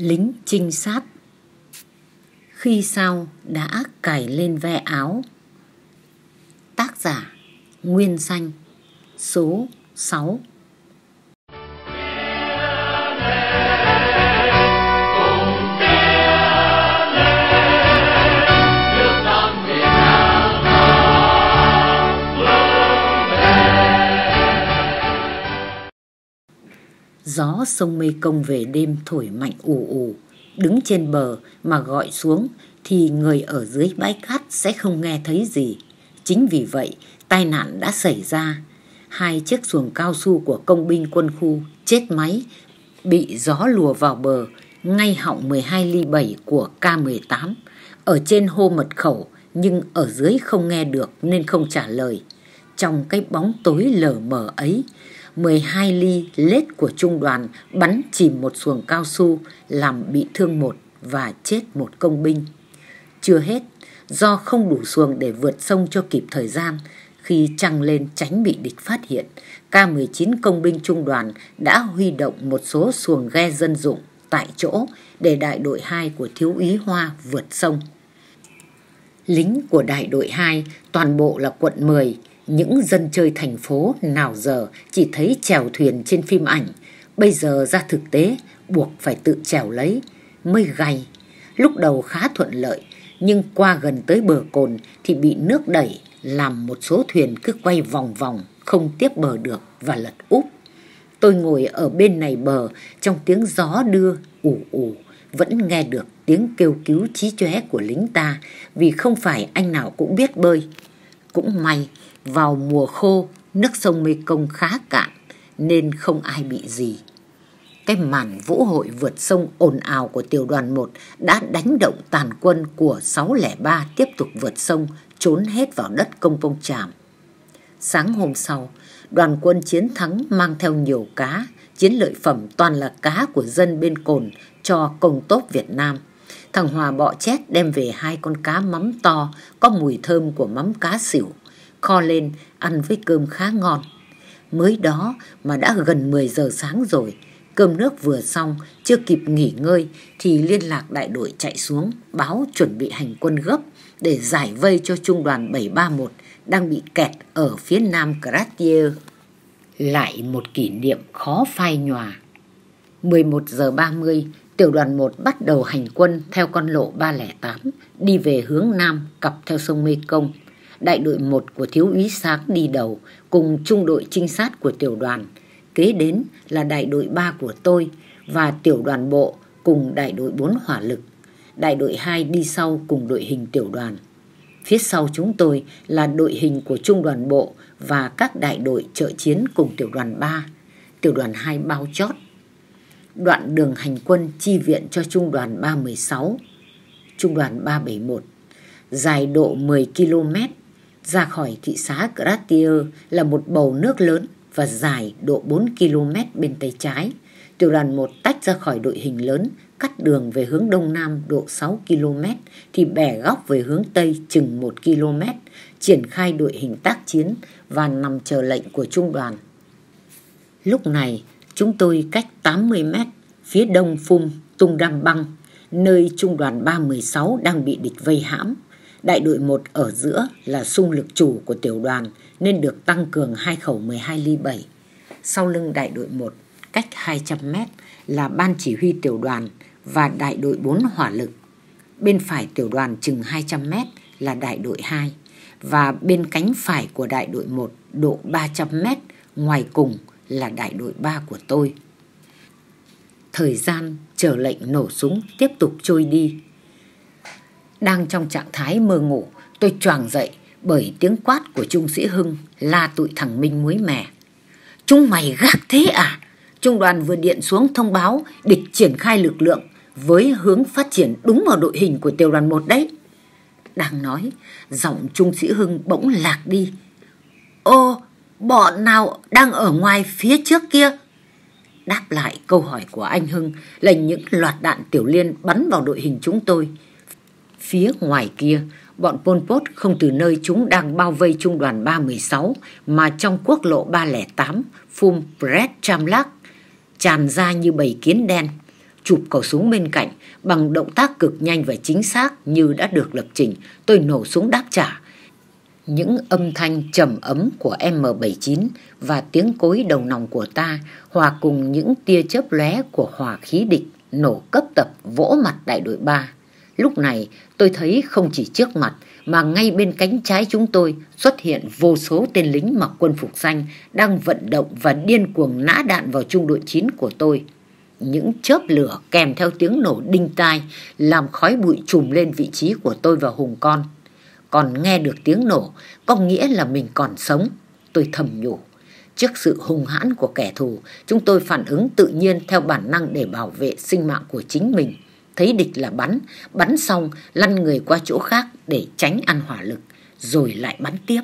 lính trinh sát khi sau đã cài lên ve áo tác giả nguyên xanh số 6 gió sông mê công về đêm thổi mạnh ù ù đứng trên bờ mà gọi xuống thì người ở dưới bãi cát sẽ không nghe thấy gì chính vì vậy tai nạn đã xảy ra hai chiếc xuồng cao su của công binh quân khu chết máy bị gió lùa vào bờ ngay họng mười hai ly bảy của k mười tám ở trên hô mật khẩu nhưng ở dưới không nghe được nên không trả lời trong cái bóng tối lờ mờ ấy 12 ly lết của trung đoàn bắn chìm một xuồng cao su làm bị thương một và chết một công binh. Chưa hết, do không đủ xuồng để vượt sông cho kịp thời gian, khi trăng lên tránh bị địch phát hiện, K-19 công binh trung đoàn đã huy động một số xuồng ghe dân dụng tại chỗ để đại đội 2 của thiếu úy Hoa vượt sông. Lính của đại đội 2 toàn bộ là quận 10, những dân chơi thành phố nào giờ chỉ thấy chèo thuyền trên phim ảnh bây giờ ra thực tế buộc phải tự chèo lấy mới gay lúc đầu khá thuận lợi nhưng qua gần tới bờ cồn thì bị nước đẩy làm một số thuyền cứ quay vòng vòng không tiếp bờ được và lật úp tôi ngồi ở bên này bờ trong tiếng gió đưa ù ù vẫn nghe được tiếng kêu cứu chí chóe của lính ta vì không phải anh nào cũng biết bơi cũng may vào mùa khô nước sông Mê Công khá cạn nên không ai bị gì. Cái màn vũ hội vượt sông ồn ào của tiểu đoàn một đã đánh động tàn quân của sáu lẻ ba tiếp tục vượt sông trốn hết vào đất công pông tràm. Sáng hôm sau, đoàn quân chiến thắng mang theo nhiều cá, chiến lợi phẩm toàn là cá của dân bên cồn cho công tốt Việt Nam. Thằng Hòa bọ chét đem về hai con cá mắm to, có mùi thơm của mắm cá xỉu kho lên ăn với cơm khá ngon. Mới đó mà đã gần 10 giờ sáng rồi, cơm nước vừa xong, chưa kịp nghỉ ngơi thì liên lạc đại đội chạy xuống báo chuẩn bị hành quân gấp để giải vây cho trung đoàn 731 đang bị kẹt ở phía nam Gratier. Lại một kỷ niệm khó phai nhòa. 11 giờ 30, tiểu đoàn 1 bắt đầu hành quân theo con lộ 308 đi về hướng nam cặp theo sông Mê Công đại đội 1 của thiếu úy Sáng đi đầu cùng trung đội trinh sát của tiểu đoàn. Kế đến là đại đội 3 của tôi và tiểu đoàn bộ cùng đại đội 4 hỏa lực. Đại đội 2 đi sau cùng đội hình tiểu đoàn. Phía sau chúng tôi là đội hình của trung đoàn bộ và các đại đội trợ chiến cùng tiểu đoàn 3, tiểu đoàn 2 bao chót. Đoạn đường hành quân chi viện cho trung đoàn 316, trung đoàn 371, dài độ 10 km ra khỏi thị xã Gratier là một bầu nước lớn và dài độ 4 km bên tay trái. Tiểu đoàn 1 tách ra khỏi đội hình lớn, cắt đường về hướng đông nam độ 6 km thì bẻ góc về hướng tây chừng 1 km, triển khai đội hình tác chiến và nằm chờ lệnh của trung đoàn. Lúc này, chúng tôi cách 80 m phía đông phum Tung Đam Băng, nơi trung đoàn 316 đang bị địch vây hãm. Đại đội 1 ở giữa là sung lực chủ của tiểu đoàn nên được tăng cường hai khẩu 12 ly 7. Sau lưng đại đội 1, cách 200 mét là ban chỉ huy tiểu đoàn và đại đội 4 hỏa lực. Bên phải tiểu đoàn chừng 200 mét là đại đội 2 và bên cánh phải của đại đội 1 độ 300 mét ngoài cùng là đại đội 3 của tôi. Thời gian chờ lệnh nổ súng tiếp tục trôi đi đang trong trạng thái mơ ngủ, tôi choàng dậy bởi tiếng quát của Trung sĩ Hưng la tụi thằng Minh muối mè. Chúng mày gác thế à? Trung đoàn vừa điện xuống thông báo địch triển khai lực lượng với hướng phát triển đúng vào đội hình của tiểu đoàn một đấy. Đang nói, giọng Trung sĩ Hưng bỗng lạc đi. Ô, bọn nào đang ở ngoài phía trước kia? Đáp lại câu hỏi của anh Hưng là những loạt đạn tiểu liên bắn vào đội hình chúng tôi. Phía ngoài kia, bọn Pol Pot không từ nơi chúng đang bao vây trung đoàn 316 mà trong quốc lộ 308, phum Pret Chamlak tràn ra như bầy kiến đen, chụp khẩu súng bên cạnh bằng động tác cực nhanh và chính xác như đã được lập trình, tôi nổ súng đáp trả. Những âm thanh trầm ấm của M79 và tiếng cối đầu nòng của ta hòa cùng những tia chớp lóe của hỏa khí địch nổ cấp tập vỗ mặt đại đội 3. Lúc này tôi thấy không chỉ trước mặt mà ngay bên cánh trái chúng tôi xuất hiện vô số tên lính mặc quân phục xanh đang vận động và điên cuồng nã đạn vào trung đội 9 của tôi. Những chớp lửa kèm theo tiếng nổ đinh tai làm khói bụi trùm lên vị trí của tôi và Hùng con. Còn nghe được tiếng nổ có nghĩa là mình còn sống. Tôi thầm nhủ. Trước sự hung hãn của kẻ thù, chúng tôi phản ứng tự nhiên theo bản năng để bảo vệ sinh mạng của chính mình thấy địch là bắn bắn xong lăn người qua chỗ khác để tránh ăn hỏa lực rồi lại bắn tiếp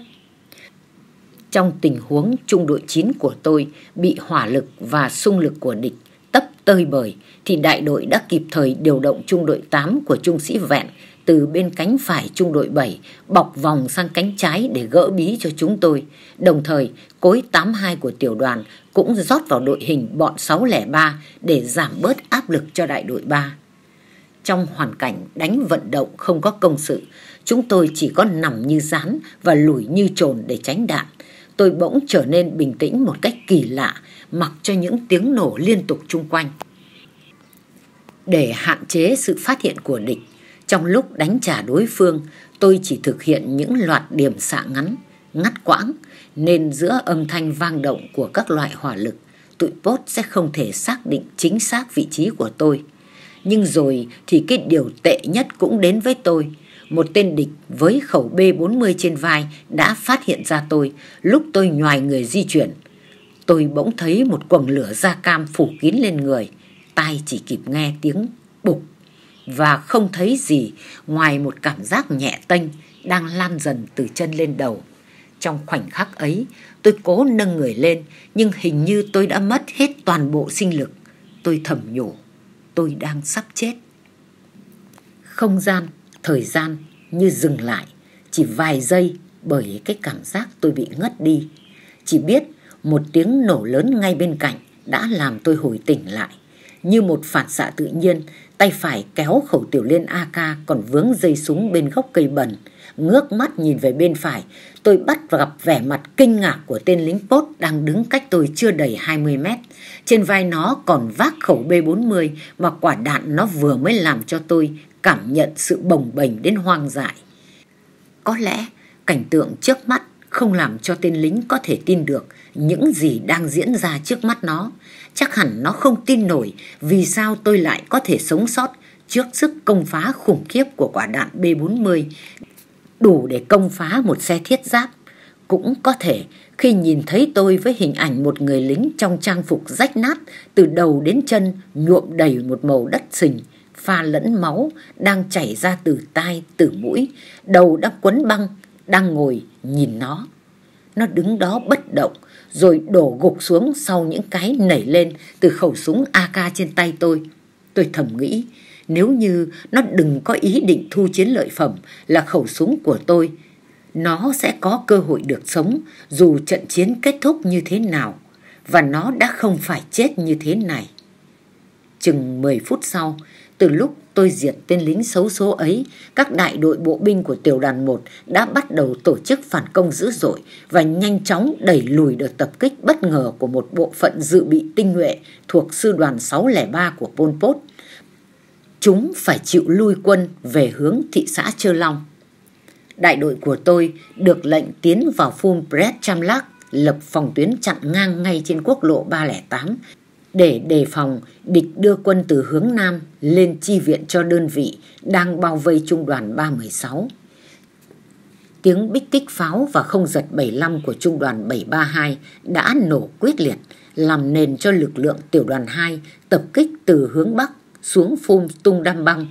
trong tình huống trung đội 9 của tôi bị hỏa lực và xung lực của địch tấp tơi bời thì đại đội đã kịp thời điều động trung đội 8 của trung sĩ vẹn từ bên cánh phải trung đội 7 bọc vòng sang cánh trái để gỡ bí cho chúng tôi. Đồng thời, cối 82 của tiểu đoàn cũng rót vào đội hình bọn 603 để giảm bớt áp lực cho đại đội 3. Trong hoàn cảnh đánh vận động không có công sự, chúng tôi chỉ có nằm như rán và lùi như trồn để tránh đạn. Tôi bỗng trở nên bình tĩnh một cách kỳ lạ, mặc cho những tiếng nổ liên tục chung quanh. Để hạn chế sự phát hiện của địch, trong lúc đánh trả đối phương, tôi chỉ thực hiện những loạt điểm xạ ngắn, ngắt quãng, nên giữa âm thanh vang động của các loại hỏa lực, tụi bốt sẽ không thể xác định chính xác vị trí của tôi. Nhưng rồi thì cái điều tệ nhất cũng đến với tôi. Một tên địch với khẩu B40 trên vai đã phát hiện ra tôi lúc tôi nhoài người di chuyển. Tôi bỗng thấy một quầng lửa da cam phủ kín lên người. Tai chỉ kịp nghe tiếng bục và không thấy gì ngoài một cảm giác nhẹ tênh đang lan dần từ chân lên đầu. Trong khoảnh khắc ấy, tôi cố nâng người lên, nhưng hình như tôi đã mất hết toàn bộ sinh lực. Tôi thầm nhủ tôi đang sắp chết không gian thời gian như dừng lại chỉ vài giây bởi cái cảm giác tôi bị ngất đi chỉ biết một tiếng nổ lớn ngay bên cạnh đã làm tôi hồi tỉnh lại như một phản xạ tự nhiên Tay phải kéo khẩu tiểu liên AK còn vướng dây súng bên gốc cây bần Ngước mắt nhìn về bên phải, tôi bắt và gặp vẻ mặt kinh ngạc của tên lính Pốt đang đứng cách tôi chưa đầy 20 mét. Trên vai nó còn vác khẩu B40 mà quả đạn nó vừa mới làm cho tôi cảm nhận sự bồng bềnh đến hoang dại. Có lẽ cảnh tượng trước mắt không làm cho tên lính có thể tin được những gì đang diễn ra trước mắt nó chắc hẳn nó không tin nổi vì sao tôi lại có thể sống sót trước sức công phá khủng khiếp của quả đạn B40 đủ để công phá một xe thiết giáp. Cũng có thể khi nhìn thấy tôi với hình ảnh một người lính trong trang phục rách nát từ đầu đến chân nhuộm đầy một màu đất sình, pha lẫn máu đang chảy ra từ tai, từ mũi, đầu đã quấn băng, đang ngồi nhìn nó. Nó đứng đó bất động, rồi đổ gục xuống sau những cái nảy lên từ khẩu súng AK trên tay tôi. Tôi thầm nghĩ, nếu như nó đừng có ý định thu chiến lợi phẩm là khẩu súng của tôi, nó sẽ có cơ hội được sống dù trận chiến kết thúc như thế nào và nó đã không phải chết như thế này. Chừng 10 phút sau, từ lúc tôi diệt tên lính xấu số ấy, các đại đội bộ binh của tiểu đoàn 1 đã bắt đầu tổ chức phản công dữ dội và nhanh chóng đẩy lùi được tập kích bất ngờ của một bộ phận dự bị tinh nhuệ thuộc sư đoàn 603 của Pol Pot. Chúng phải chịu lui quân về hướng thị xã Chơ Long. Đại đội của tôi được lệnh tiến vào Phum Pret Lac lập phòng tuyến chặn ngang ngay trên quốc lộ 308 để đề phòng địch đưa quân từ hướng Nam lên chi viện cho đơn vị đang bao vây trung đoàn 316. Tiếng bích tích pháo và không giật 75 của trung đoàn 732 đã nổ quyết liệt, làm nền cho lực lượng tiểu đoàn 2 tập kích từ hướng Bắc xuống phun Tung Đam Băng,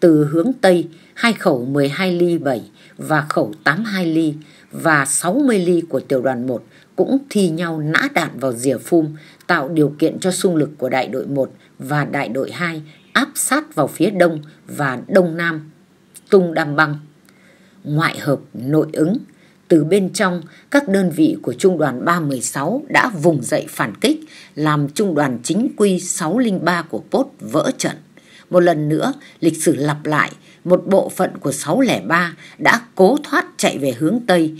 từ hướng Tây hai khẩu 12 ly 7 và khẩu 82 ly và 60 ly của tiểu đoàn 1 cũng thi nhau nã đạn vào rìa phum, tạo điều kiện cho xung lực của đại đội 1 và đại đội 2 áp sát vào phía đông và đông nam, tung đam băng. Ngoại hợp nội ứng, từ bên trong các đơn vị của Trung đoàn 316 đã vùng dậy phản kích, làm Trung đoàn chính quy 603 của Pốt vỡ trận. Một lần nữa, lịch sử lặp lại, một bộ phận của 603 đã cố thoát chạy về hướng Tây,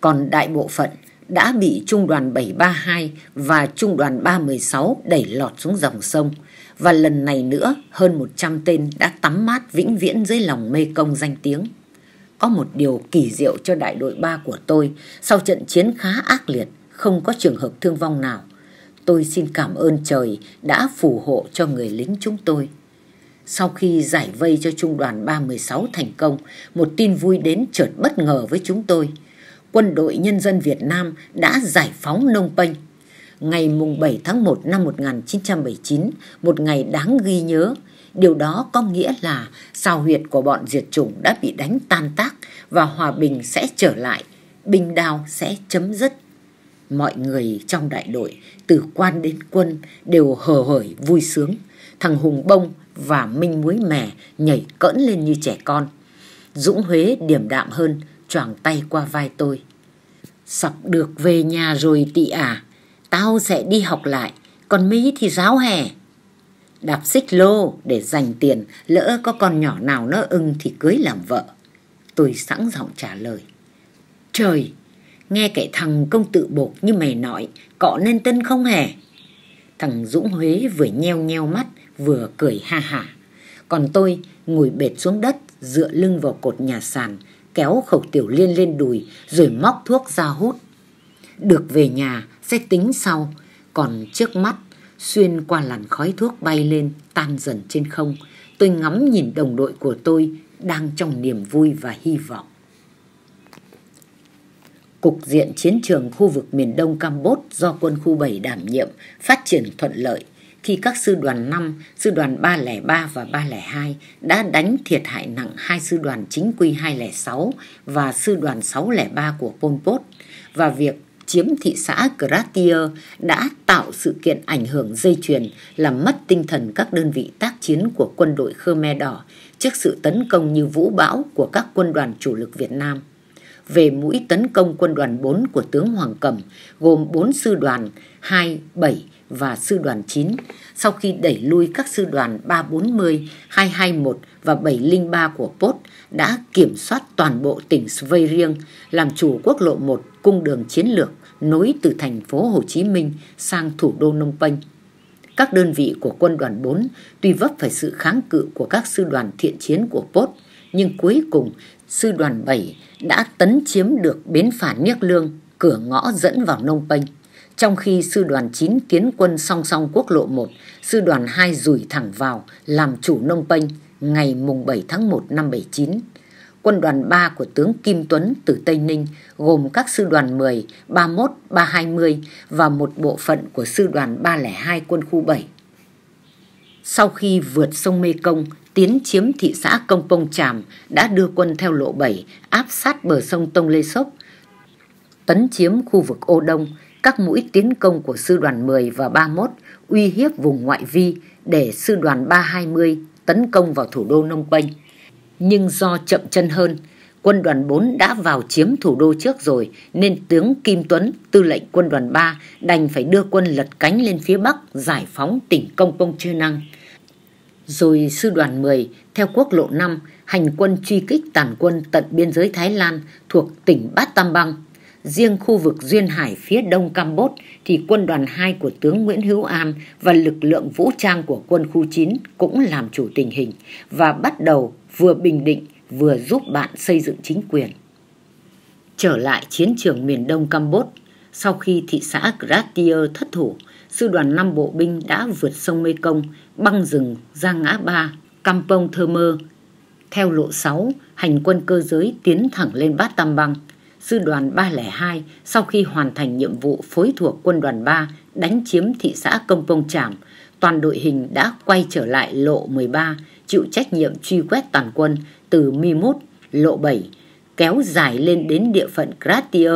còn đại bộ phận đã bị trung đoàn 732 và trung đoàn 316 đẩy lọt xuống dòng sông và lần này nữa hơn 100 tên đã tắm mát vĩnh viễn dưới lòng mê công danh tiếng. Có một điều kỳ diệu cho đại đội 3 của tôi sau trận chiến khá ác liệt, không có trường hợp thương vong nào. Tôi xin cảm ơn trời đã phù hộ cho người lính chúng tôi. Sau khi giải vây cho trung đoàn 316 thành công, một tin vui đến chợt bất ngờ với chúng tôi – quân đội nhân dân Việt Nam đã giải phóng Nông Penh. Ngày 7 tháng 1 năm 1979, một ngày đáng ghi nhớ, điều đó có nghĩa là sao huyệt của bọn diệt chủng đã bị đánh tan tác và hòa bình sẽ trở lại, binh đao sẽ chấm dứt. Mọi người trong đại đội, từ quan đến quân đều hờ hởi vui sướng. Thằng Hùng Bông và Minh Muối Mè nhảy cỡn lên như trẻ con. Dũng Huế điềm đạm hơn, choàng tay qua vai tôi sắp được về nhà rồi tị à tao sẽ đi học lại còn mỹ thì ráo hè đạp xích lô để dành tiền lỡ có con nhỏ nào nó ưng thì cưới làm vợ tôi sẵn giọng trả lời trời nghe kệ thằng công tự bột như mày nói cọ nên tân không hè thằng dũng huế vừa nheo nheo mắt vừa cười ha hả còn tôi ngồi bệt xuống đất dựa lưng vào cột nhà sàn kéo khẩu tiểu liên lên đùi rồi móc thuốc ra hút. Được về nhà sẽ tính sau, còn trước mắt xuyên qua làn khói thuốc bay lên tan dần trên không, tôi ngắm nhìn đồng đội của tôi đang trong niềm vui và hy vọng. Cục diện chiến trường khu vực miền Đông Campuchia do quân khu 7 đảm nhiệm phát triển thuận lợi khi các sư đoàn 5, sư đoàn 303 và 302 đã đánh thiệt hại nặng hai sư đoàn chính quy 206 và sư đoàn 603 của Pol Pot và việc chiếm thị xã Kratia đã tạo sự kiện ảnh hưởng dây chuyền làm mất tinh thần các đơn vị tác chiến của quân đội Khmer Đỏ trước sự tấn công như vũ bão của các quân đoàn chủ lực Việt Nam về mũi tấn công quân đoàn 4 của tướng Hoàng Cầm gồm 4 sư đoàn 2, 7, và sư đoàn 9 sau khi đẩy lui các sư đoàn 340, 221 và 703 của Pốt đã kiểm soát toàn bộ tỉnh riêng làm chủ quốc lộ 1 cung đường chiến lược nối từ thành phố Hồ Chí Minh sang thủ đô Nông Penh. Các đơn vị của quân đoàn 4 tuy vấp phải sự kháng cự của các sư đoàn thiện chiến của Pốt, nhưng cuối cùng sư đoàn 7 đã tấn chiếm được bến phà Niếc Lương, cửa ngõ dẫn vào Nông Penh. Trong khi sư đoàn 9 tiến quân song song quốc lộ 1, sư đoàn 2 rủi thẳng vào làm chủ nông Penh ngày mùng 7 tháng 1 năm 79. Quân đoàn 3 của tướng Kim Tuấn từ Tây Ninh gồm các sư đoàn 10, 31, 320 và một bộ phận của sư đoàn 302 quân khu 7. Sau khi vượt sông Mê Công, tiến chiếm thị xã Công Pông Tràm đã đưa quân theo lộ 7 áp sát bờ sông Tông Lê Sốc, tấn chiếm khu vực Ô Đông, các mũi tiến công của sư đoàn 10 và 31 uy hiếp vùng ngoại vi để sư đoàn 320 tấn công vào thủ đô Nông Penh. Nhưng do chậm chân hơn, quân đoàn 4 đã vào chiếm thủ đô trước rồi nên tướng Kim Tuấn, tư lệnh quân đoàn 3 đành phải đưa quân lật cánh lên phía Bắc giải phóng tỉnh Công Công Chơ Năng. Rồi sư đoàn 10 theo quốc lộ 5 hành quân truy kích tàn quân tận biên giới Thái Lan thuộc tỉnh Bát Tam Bang Riêng khu vực Duyên Hải phía đông Campuchia thì quân đoàn 2 của tướng Nguyễn Hữu An và lực lượng vũ trang của quân khu 9 cũng làm chủ tình hình và bắt đầu vừa bình định vừa giúp bạn xây dựng chính quyền. Trở lại chiến trường miền đông Campuchia, sau khi thị xã Gratier thất thủ, sư đoàn 5 bộ binh đã vượt sông Mê Công, băng rừng ra ngã ba Campong Thơ Mơ. Theo lộ 6, hành quân cơ giới tiến thẳng lên Bát Tam Bang – sư đoàn 302 sau khi hoàn thành nhiệm vụ phối thuộc quân đoàn 3 đánh chiếm thị xã Công Pông Trảm, toàn đội hình đã quay trở lại lộ 13, chịu trách nhiệm truy quét toàn quân từ Mi Mốt, lộ 7, kéo dài lên đến địa phận Gratier.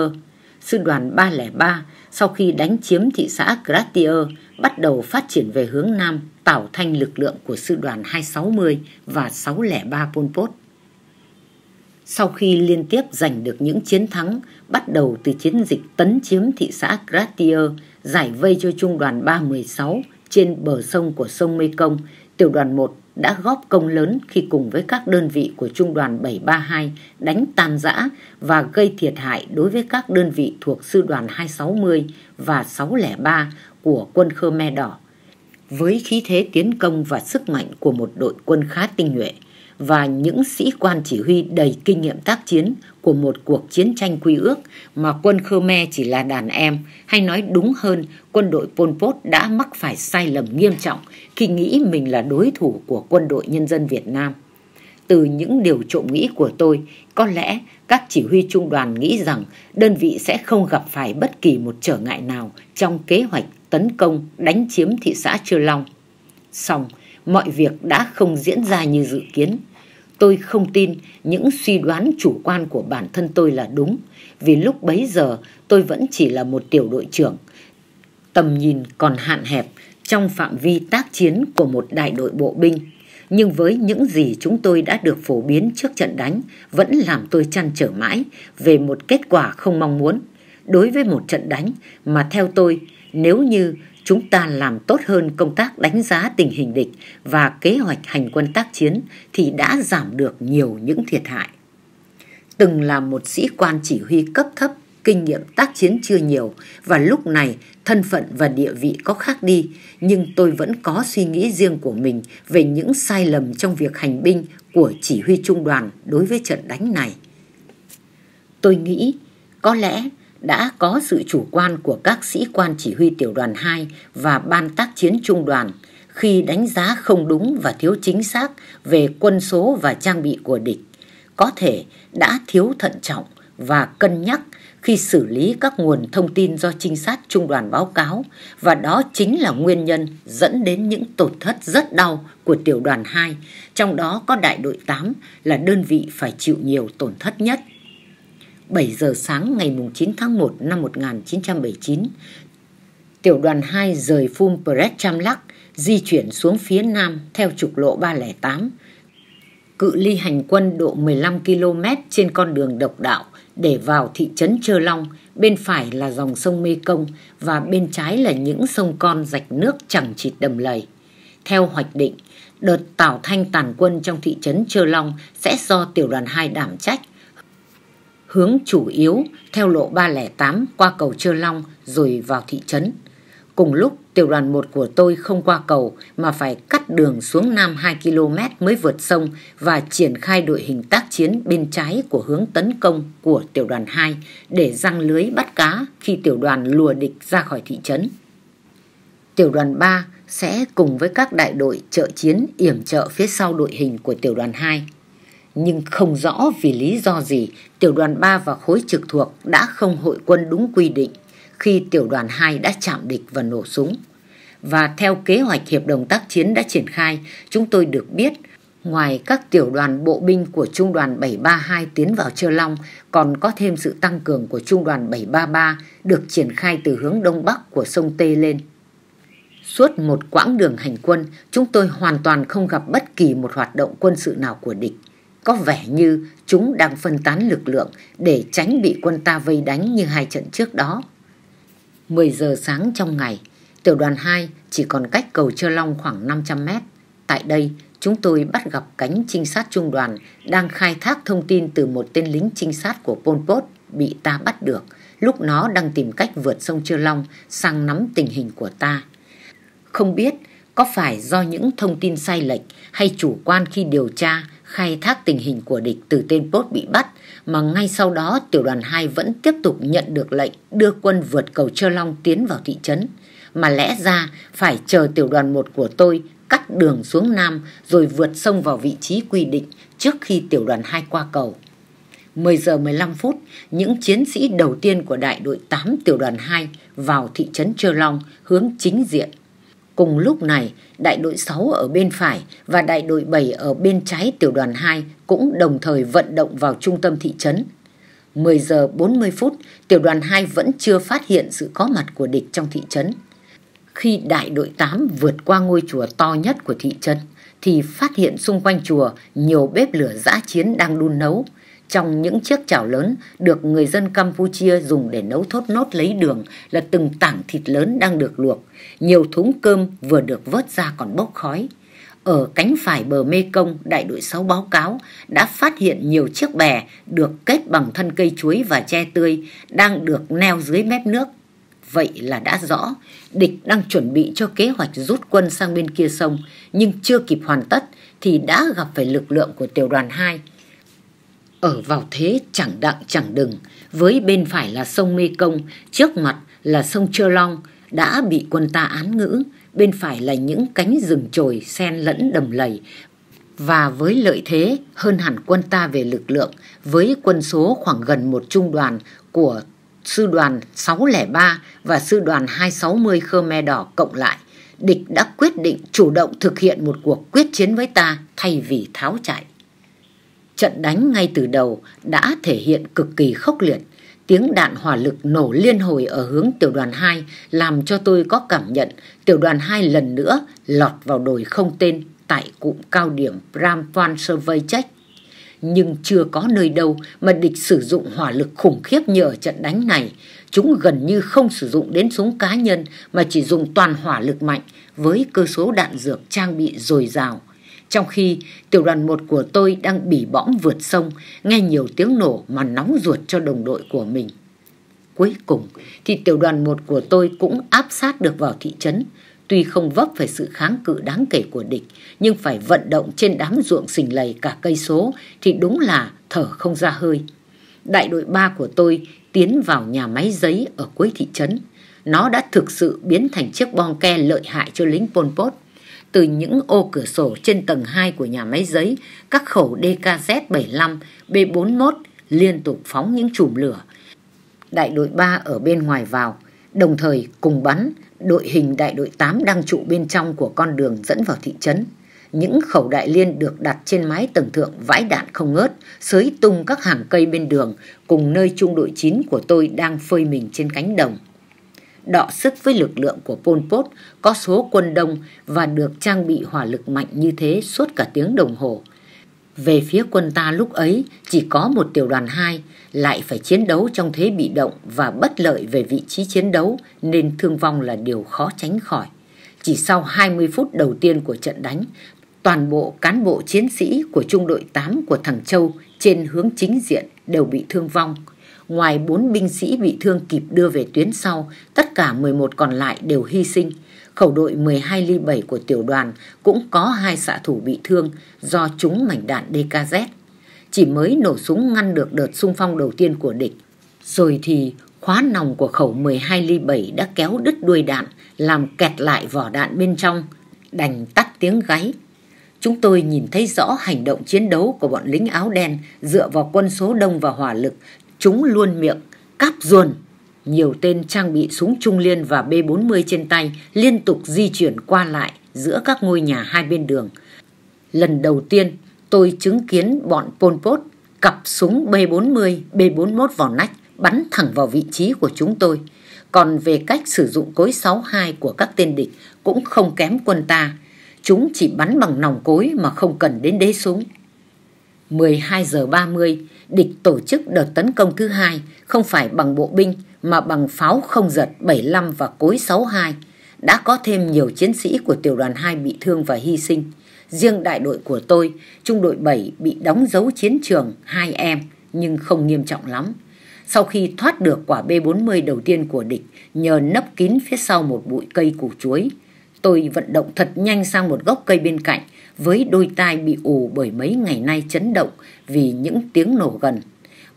Sư đoàn 303 sau khi đánh chiếm thị xã Gratier bắt đầu phát triển về hướng Nam, tạo thanh lực lượng của sư đoàn 260 và 603 Pol Pot. Sau khi liên tiếp giành được những chiến thắng, bắt đầu từ chiến dịch tấn chiếm thị xã Gratier, giải vây cho trung đoàn 316 trên bờ sông của sông Mekong, tiểu đoàn 1 đã góp công lớn khi cùng với các đơn vị của trung đoàn 732 đánh tan rã và gây thiệt hại đối với các đơn vị thuộc sư đoàn 260 và 603 của quân Khmer Đỏ. Với khí thế tiến công và sức mạnh của một đội quân khá tinh nhuệ, và những sĩ quan chỉ huy đầy kinh nghiệm tác chiến của một cuộc chiến tranh quy ước mà quân Khmer chỉ là đàn em, hay nói đúng hơn, quân đội Pol Pot đã mắc phải sai lầm nghiêm trọng khi nghĩ mình là đối thủ của quân đội nhân dân Việt Nam. Từ những điều trộm nghĩ của tôi, có lẽ các chỉ huy trung đoàn nghĩ rằng đơn vị sẽ không gặp phải bất kỳ một trở ngại nào trong kế hoạch tấn công đánh chiếm thị xã Trư Long. Xong, mọi việc đã không diễn ra như dự kiến. Tôi không tin những suy đoán chủ quan của bản thân tôi là đúng, vì lúc bấy giờ tôi vẫn chỉ là một tiểu đội trưởng. Tầm nhìn còn hạn hẹp trong phạm vi tác chiến của một đại đội bộ binh. Nhưng với những gì chúng tôi đã được phổ biến trước trận đánh vẫn làm tôi chăn trở mãi về một kết quả không mong muốn. Đối với một trận đánh mà theo tôi, nếu như chúng ta làm tốt hơn công tác đánh giá tình hình địch và kế hoạch hành quân tác chiến thì đã giảm được nhiều những thiệt hại. Từng là một sĩ quan chỉ huy cấp thấp, kinh nghiệm tác chiến chưa nhiều và lúc này thân phận và địa vị có khác đi, nhưng tôi vẫn có suy nghĩ riêng của mình về những sai lầm trong việc hành binh của chỉ huy trung đoàn đối với trận đánh này. Tôi nghĩ có lẽ đã có sự chủ quan của các sĩ quan chỉ huy tiểu đoàn 2 và ban tác chiến trung đoàn khi đánh giá không đúng và thiếu chính xác về quân số và trang bị của địch, có thể đã thiếu thận trọng và cân nhắc khi xử lý các nguồn thông tin do trinh sát trung đoàn báo cáo và đó chính là nguyên nhân dẫn đến những tổn thất rất đau của tiểu đoàn 2, trong đó có đại đội 8 là đơn vị phải chịu nhiều tổn thất nhất. 7 giờ sáng ngày 9 tháng 1 năm 1979, tiểu đoàn 2 rời Phum Pret Cham Lak, di chuyển xuống phía nam theo trục lộ 308, cự ly hành quân độ 15 km trên con đường độc đạo để vào thị trấn Trơ Long, bên phải là dòng sông Mê Công và bên trái là những sông con rạch nước chẳng chịt đầm lầy. Theo hoạch định, đợt tảo Thanh tàn quân trong thị trấn Trơ Long sẽ do tiểu đoàn 2 đảm trách hướng chủ yếu theo lộ 308 qua cầu Trơ Long rồi vào thị trấn. Cùng lúc, tiểu đoàn 1 của tôi không qua cầu mà phải cắt đường xuống nam 2 km mới vượt sông và triển khai đội hình tác chiến bên trái của hướng tấn công của tiểu đoàn 2 để răng lưới bắt cá khi tiểu đoàn lùa địch ra khỏi thị trấn. Tiểu đoàn 3 sẽ cùng với các đại đội trợ chiến yểm trợ phía sau đội hình của tiểu đoàn 2 nhưng không rõ vì lý do gì tiểu đoàn 3 và khối trực thuộc đã không hội quân đúng quy định khi tiểu đoàn 2 đã chạm địch và nổ súng. Và theo kế hoạch hiệp đồng tác chiến đã triển khai, chúng tôi được biết ngoài các tiểu đoàn bộ binh của trung đoàn 732 tiến vào Trơ Long còn có thêm sự tăng cường của trung đoàn 733 được triển khai từ hướng đông bắc của sông Tê lên. Suốt một quãng đường hành quân, chúng tôi hoàn toàn không gặp bất kỳ một hoạt động quân sự nào của địch có vẻ như chúng đang phân tán lực lượng để tránh bị quân ta vây đánh như hai trận trước đó. 10 giờ sáng trong ngày, tiểu đoàn 2 chỉ còn cách cầu Chơ Long khoảng 500 mét. Tại đây, chúng tôi bắt gặp cánh trinh sát trung đoàn đang khai thác thông tin từ một tên lính trinh sát của Pol Pot bị ta bắt được lúc nó đang tìm cách vượt sông Chơ Long sang nắm tình hình của ta. Không biết có phải do những thông tin sai lệch hay chủ quan khi điều tra khai thác tình hình của địch từ tên Pốt bị bắt, mà ngay sau đó tiểu đoàn 2 vẫn tiếp tục nhận được lệnh đưa quân vượt cầu Trơ Long tiến vào thị trấn. Mà lẽ ra phải chờ tiểu đoàn 1 của tôi cắt đường xuống Nam rồi vượt sông vào vị trí quy định trước khi tiểu đoàn 2 qua cầu. 10 giờ 15 phút, những chiến sĩ đầu tiên của đại đội 8 tiểu đoàn 2 vào thị trấn Trơ Long hướng chính diện Cùng lúc này, đại đội 6 ở bên phải và đại đội 7 ở bên trái tiểu đoàn 2 cũng đồng thời vận động vào trung tâm thị trấn. 10 giờ 40 phút, tiểu đoàn 2 vẫn chưa phát hiện sự có mặt của địch trong thị trấn. Khi đại đội 8 vượt qua ngôi chùa to nhất của thị trấn, thì phát hiện xung quanh chùa nhiều bếp lửa giã chiến đang đun nấu. Trong những chiếc chảo lớn được người dân Campuchia dùng để nấu thốt nốt lấy đường là từng tảng thịt lớn đang được luộc nhiều thúng cơm vừa được vớt ra còn bốc khói. Ở cánh phải bờ Mê Công, đại đội 6 báo cáo đã phát hiện nhiều chiếc bè được kết bằng thân cây chuối và tre tươi đang được neo dưới mép nước. Vậy là đã rõ, địch đang chuẩn bị cho kế hoạch rút quân sang bên kia sông, nhưng chưa kịp hoàn tất thì đã gặp phải lực lượng của tiểu đoàn 2. Ở vào thế chẳng đặng chẳng đừng, với bên phải là sông Mê Công, trước mặt là sông Chơ Long, đã bị quân ta án ngữ, bên phải là những cánh rừng trồi xen lẫn đầm lầy và với lợi thế hơn hẳn quân ta về lực lượng với quân số khoảng gần một trung đoàn của sư đoàn 603 và sư đoàn 260 Khmer Đỏ cộng lại, địch đã quyết định chủ động thực hiện một cuộc quyết chiến với ta thay vì tháo chạy. Trận đánh ngay từ đầu đã thể hiện cực kỳ khốc liệt, Tiếng đạn hỏa lực nổ liên hồi ở hướng tiểu đoàn 2 làm cho tôi có cảm nhận tiểu đoàn 2 lần nữa lọt vào đồi không tên tại cụm cao điểm Ram Van Survey Check. Nhưng chưa có nơi đâu mà địch sử dụng hỏa lực khủng khiếp như ở trận đánh này. Chúng gần như không sử dụng đến súng cá nhân mà chỉ dùng toàn hỏa lực mạnh với cơ số đạn dược trang bị dồi dào trong khi tiểu đoàn 1 của tôi đang bỉ bõm vượt sông, nghe nhiều tiếng nổ mà nóng ruột cho đồng đội của mình. Cuối cùng thì tiểu đoàn 1 của tôi cũng áp sát được vào thị trấn. Tuy không vấp phải sự kháng cự đáng kể của địch, nhưng phải vận động trên đám ruộng xình lầy cả cây số thì đúng là thở không ra hơi. Đại đội 3 của tôi tiến vào nhà máy giấy ở cuối thị trấn. Nó đã thực sự biến thành chiếc bong ke lợi hại cho lính Pol Pot từ những ô cửa sổ trên tầng 2 của nhà máy giấy, các khẩu DKZ-75, B-41 liên tục phóng những chùm lửa. Đại đội 3 ở bên ngoài vào, đồng thời cùng bắn đội hình đại đội 8 đang trụ bên trong của con đường dẫn vào thị trấn. Những khẩu đại liên được đặt trên mái tầng thượng vãi đạn không ngớt, sới tung các hàng cây bên đường cùng nơi trung đội 9 của tôi đang phơi mình trên cánh đồng đọ sức với lực lượng của Pol Pot có số quân đông và được trang bị hỏa lực mạnh như thế suốt cả tiếng đồng hồ. Về phía quân ta lúc ấy chỉ có một tiểu đoàn 2 lại phải chiến đấu trong thế bị động và bất lợi về vị trí chiến đấu nên thương vong là điều khó tránh khỏi. Chỉ sau 20 phút đầu tiên của trận đánh, toàn bộ cán bộ chiến sĩ của trung đội 8 của thằng Châu trên hướng chính diện đều bị thương vong ngoài 4 binh sĩ bị thương kịp đưa về tuyến sau, tất cả 11 còn lại đều hy sinh. Khẩu đội 12 ly 7 của tiểu đoàn cũng có hai xạ thủ bị thương do trúng mảnh đạn DKZ. Chỉ mới nổ súng ngăn được đợt xung phong đầu tiên của địch. Rồi thì khóa nòng của khẩu 12 ly 7 đã kéo đứt đuôi đạn, làm kẹt lại vỏ đạn bên trong, đành tắt tiếng gáy chúng tôi nhìn thấy rõ hành động chiến đấu của bọn lính áo đen dựa vào quân số đông và hỏa lực chúng luôn miệng cáp ruồn nhiều tên trang bị súng trung liên và b 40 trên tay liên tục di chuyển qua lại giữa các ngôi nhà hai bên đường lần đầu tiên tôi chứng kiến bọn pol pot cặp súng b 40 b 41 vào nách bắn thẳng vào vị trí của chúng tôi còn về cách sử dụng cối 62 của các tên địch cũng không kém quân ta chúng chỉ bắn bằng nòng cối mà không cần đến đế súng 12 giờ 30, địch tổ chức đợt tấn công thứ hai không phải bằng bộ binh mà bằng pháo không giật 75 và cối 62 đã có thêm nhiều chiến sĩ của tiểu đoàn 2 bị thương và hy sinh. Riêng đại đội của tôi, trung đội 7 bị đóng dấu chiến trường hai em nhưng không nghiêm trọng lắm. Sau khi thoát được quả B-40 đầu tiên của địch nhờ nấp kín phía sau một bụi cây củ chuối, tôi vận động thật nhanh sang một gốc cây bên cạnh với đôi tai bị ù bởi mấy ngày nay chấn động vì những tiếng nổ gần.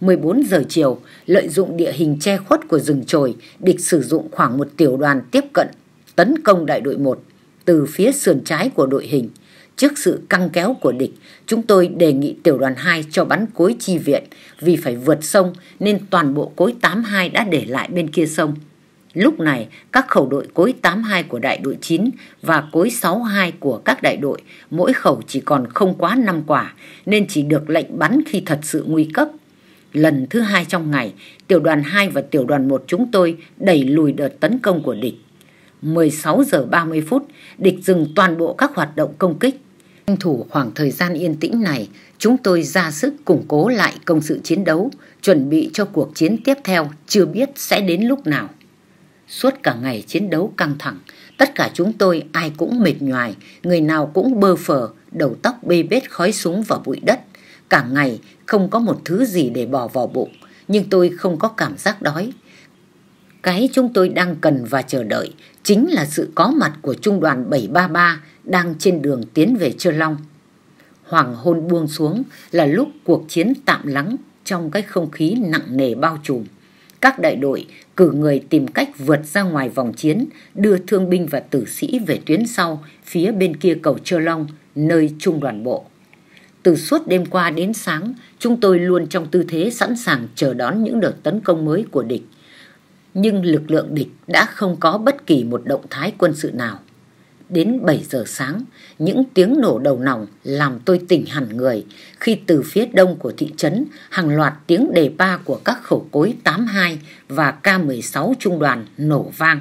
14 giờ chiều, lợi dụng địa hình che khuất của rừng trồi, địch sử dụng khoảng một tiểu đoàn tiếp cận, tấn công đại đội 1 từ phía sườn trái của đội hình. Trước sự căng kéo của địch, chúng tôi đề nghị tiểu đoàn 2 cho bắn cối chi viện vì phải vượt sông nên toàn bộ cối 82 đã để lại bên kia sông. Lúc này, các khẩu đội cối 82 của đại đội 9 và cối 62 của các đại đội, mỗi khẩu chỉ còn không quá 5 quả, nên chỉ được lệnh bắn khi thật sự nguy cấp. Lần thứ hai trong ngày, tiểu đoàn 2 và tiểu đoàn 1 chúng tôi đẩy lùi đợt tấn công của địch. 16 giờ 30 phút, địch dừng toàn bộ các hoạt động công kích. Tranh thủ khoảng thời gian yên tĩnh này, chúng tôi ra sức củng cố lại công sự chiến đấu, chuẩn bị cho cuộc chiến tiếp theo chưa biết sẽ đến lúc nào. Suốt cả ngày chiến đấu căng thẳng, tất cả chúng tôi ai cũng mệt nhoài, người nào cũng bơ phờ, đầu tóc bê bết khói súng và bụi đất. Cả ngày không có một thứ gì để bỏ vào bụng, nhưng tôi không có cảm giác đói. Cái chúng tôi đang cần và chờ đợi chính là sự có mặt của trung đoàn bảy ba ba đang trên đường tiến về Trơ Long. Hoàng hôn buông xuống là lúc cuộc chiến tạm lắng trong cái không khí nặng nề bao trùm. Các đại đội cử người tìm cách vượt ra ngoài vòng chiến, đưa thương binh và tử sĩ về tuyến sau, phía bên kia cầu Trơ Long, nơi trung đoàn bộ. Từ suốt đêm qua đến sáng, chúng tôi luôn trong tư thế sẵn sàng chờ đón những đợt tấn công mới của địch. Nhưng lực lượng địch đã không có bất kỳ một động thái quân sự nào đến 7 giờ sáng, những tiếng nổ đầu nòng làm tôi tỉnh hẳn người khi từ phía đông của thị trấn hàng loạt tiếng đề ba của các khẩu cối 82 và K-16 trung đoàn nổ vang.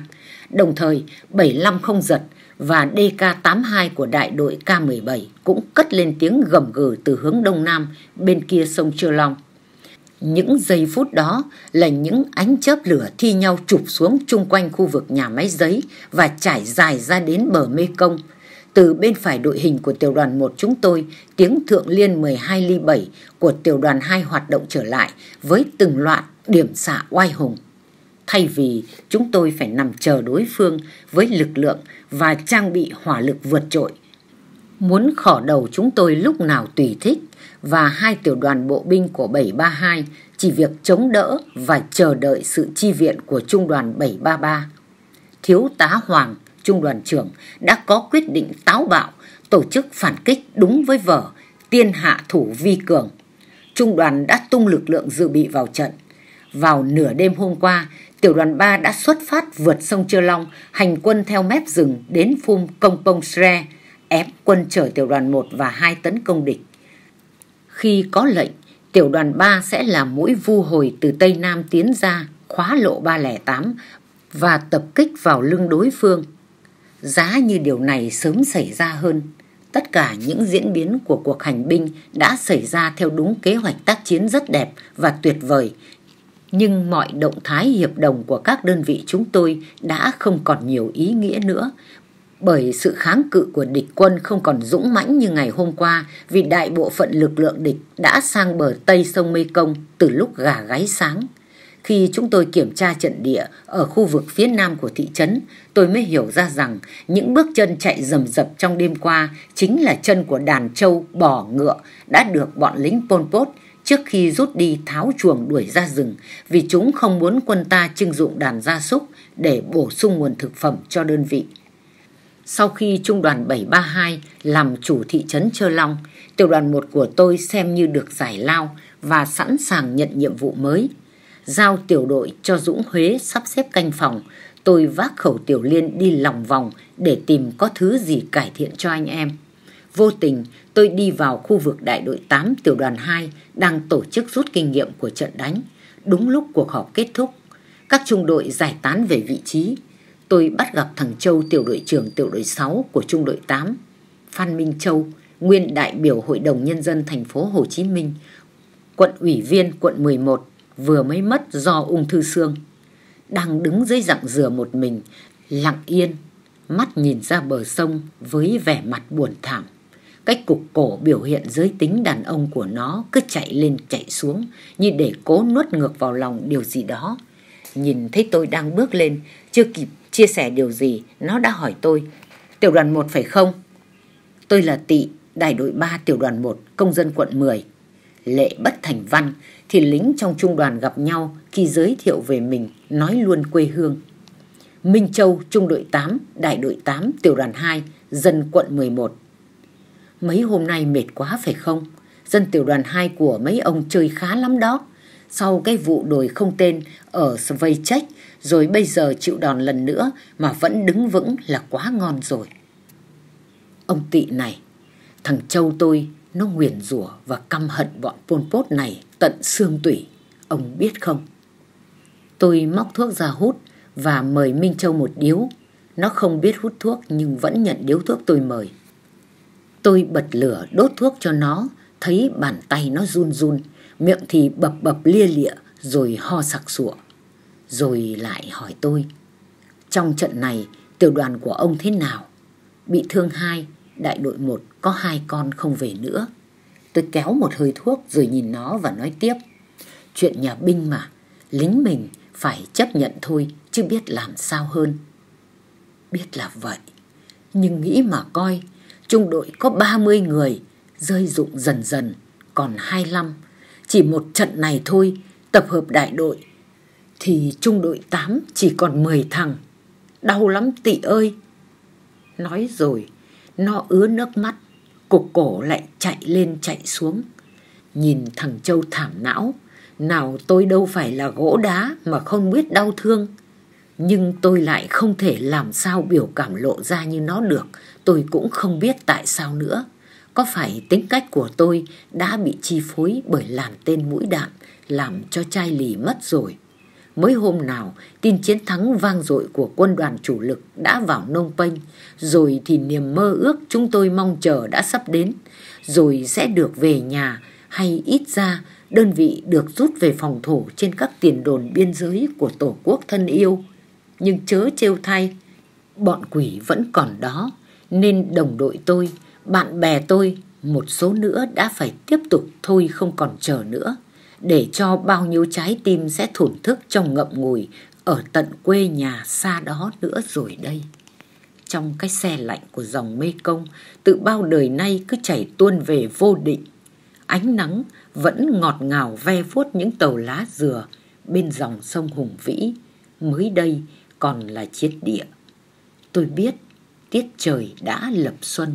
Đồng thời, 75 không giật và DK-82 của đại đội K-17 cũng cất lên tiếng gầm gừ từ hướng đông nam bên kia sông Chơ Long. Những giây phút đó là những ánh chớp lửa thi nhau chụp xuống chung quanh khu vực nhà máy giấy và trải dài ra đến bờ mê công. Từ bên phải đội hình của tiểu đoàn một chúng tôi, tiếng thượng liên 12 ly 7 của tiểu đoàn hai hoạt động trở lại với từng loạt điểm xạ oai hùng. Thay vì chúng tôi phải nằm chờ đối phương với lực lượng và trang bị hỏa lực vượt trội. Muốn khỏ đầu chúng tôi lúc nào tùy thích, và hai tiểu đoàn bộ binh của 732 chỉ việc chống đỡ và chờ đợi sự chi viện của trung đoàn 733. Thiếu tá Hoàng, trung đoàn trưởng, đã có quyết định táo bạo tổ chức phản kích đúng với vở tiên hạ thủ vi cường. Trung đoàn đã tung lực lượng dự bị vào trận. Vào nửa đêm hôm qua, tiểu đoàn 3 đã xuất phát vượt sông Chơ Long, hành quân theo mép rừng đến phum Công Pông Sre, ép quân chở tiểu đoàn 1 và 2 tấn công địch. Khi có lệnh, tiểu đoàn 3 sẽ là mũi vu hồi từ Tây Nam tiến ra, khóa lộ 308 và tập kích vào lưng đối phương. Giá như điều này sớm xảy ra hơn, tất cả những diễn biến của cuộc hành binh đã xảy ra theo đúng kế hoạch tác chiến rất đẹp và tuyệt vời. Nhưng mọi động thái hiệp đồng của các đơn vị chúng tôi đã không còn nhiều ý nghĩa nữa bởi sự kháng cự của địch quân không còn dũng mãnh như ngày hôm qua vì đại bộ phận lực lượng địch đã sang bờ tây sông Mê Công từ lúc gà gáy sáng. Khi chúng tôi kiểm tra trận địa ở khu vực phía nam của thị trấn, tôi mới hiểu ra rằng những bước chân chạy rầm rập trong đêm qua chính là chân của đàn trâu bò ngựa đã được bọn lính Pol Pot trước khi rút đi tháo chuồng đuổi ra rừng vì chúng không muốn quân ta trưng dụng đàn gia súc để bổ sung nguồn thực phẩm cho đơn vị. Sau khi Trung đoàn 732 làm chủ thị trấn Chơ Long, tiểu đoàn 1 của tôi xem như được giải lao và sẵn sàng nhận nhiệm vụ mới. Giao tiểu đội cho Dũng Huế sắp xếp canh phòng, tôi vác khẩu tiểu liên đi lòng vòng để tìm có thứ gì cải thiện cho anh em. Vô tình, tôi đi vào khu vực đại đội 8 tiểu đoàn 2 đang tổ chức rút kinh nghiệm của trận đánh. Đúng lúc cuộc họp kết thúc, các trung đội giải tán về vị trí, tôi bắt gặp thằng Châu tiểu đội trưởng tiểu đội 6 của trung đội 8, Phan Minh Châu, nguyên đại biểu Hội đồng Nhân dân thành phố Hồ Chí Minh, quận ủy viên quận 11 vừa mới mất do ung thư xương. Đang đứng dưới dặng dừa một mình, lặng yên, mắt nhìn ra bờ sông với vẻ mặt buồn thảm. Cách cục cổ biểu hiện giới tính đàn ông của nó cứ chạy lên chạy xuống như để cố nuốt ngược vào lòng điều gì đó. Nhìn thấy tôi đang bước lên, chưa kịp chia sẻ điều gì, nó đã hỏi tôi. Tiểu đoàn một phải không Tôi là Tị, đại đội ba tiểu đoàn một công dân quận mười Lệ bất thành văn thì lính trong trung đoàn gặp nhau khi giới thiệu về mình, nói luôn quê hương. Minh Châu, trung đội tám đại đội tám tiểu đoàn hai dân quận mười một Mấy hôm nay mệt quá phải không? Dân tiểu đoàn hai của mấy ông chơi khá lắm đó. Sau cái vụ đồi không tên ở Svejček rồi bây giờ chịu đòn lần nữa mà vẫn đứng vững là quá ngon rồi. Ông Tị này, thằng Châu tôi nó nguyền rủa và căm hận bọn Pol Pot này tận xương tủy, ông biết không? Tôi móc thuốc ra hút và mời Minh Châu một điếu. Nó không biết hút thuốc nhưng vẫn nhận điếu thuốc tôi mời. Tôi bật lửa đốt thuốc cho nó, thấy bàn tay nó run run, miệng thì bập bập lia lịa rồi ho sặc sụa. Rồi lại hỏi tôi Trong trận này tiểu đoàn của ông thế nào Bị thương hai Đại đội một có hai con không về nữa Tôi kéo một hơi thuốc Rồi nhìn nó và nói tiếp Chuyện nhà binh mà Lính mình phải chấp nhận thôi Chứ biết làm sao hơn Biết là vậy Nhưng nghĩ mà coi Trung đội có ba mươi người Rơi rụng dần dần Còn hai 25 Chỉ một trận này thôi Tập hợp đại đội thì trung đội 8 chỉ còn 10 thằng. Đau lắm tị ơi. Nói rồi, nó ứa nước mắt, cục cổ lại chạy lên chạy xuống. Nhìn thằng Châu thảm não, nào tôi đâu phải là gỗ đá mà không biết đau thương. Nhưng tôi lại không thể làm sao biểu cảm lộ ra như nó được, tôi cũng không biết tại sao nữa. Có phải tính cách của tôi đã bị chi phối bởi làn tên mũi đạn làm cho chai lì mất rồi? Mới hôm nào, tin chiến thắng vang dội của quân đoàn chủ lực đã vào Nông Penh, rồi thì niềm mơ ước chúng tôi mong chờ đã sắp đến, rồi sẽ được về nhà hay ít ra đơn vị được rút về phòng thủ trên các tiền đồn biên giới của Tổ quốc thân yêu. Nhưng chớ trêu thay, bọn quỷ vẫn còn đó, nên đồng đội tôi, bạn bè tôi, một số nữa đã phải tiếp tục thôi không còn chờ nữa để cho bao nhiêu trái tim sẽ thổn thức trong ngậm ngùi ở tận quê nhà xa đó nữa rồi đây. Trong cái xe lạnh của dòng mê công, tự bao đời nay cứ chảy tuôn về vô định. Ánh nắng vẫn ngọt ngào ve vuốt những tàu lá dừa bên dòng sông Hùng Vĩ, mới đây còn là chiết địa. Tôi biết tiết trời đã lập xuân.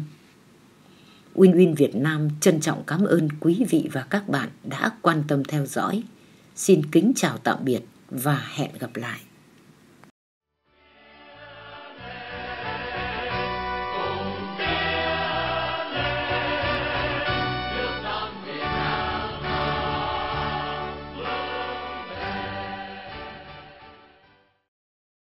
Win Win Việt Nam trân trọng cảm ơn quý vị và các bạn đã quan tâm theo dõi. Xin kính chào tạm biệt và hẹn gặp lại.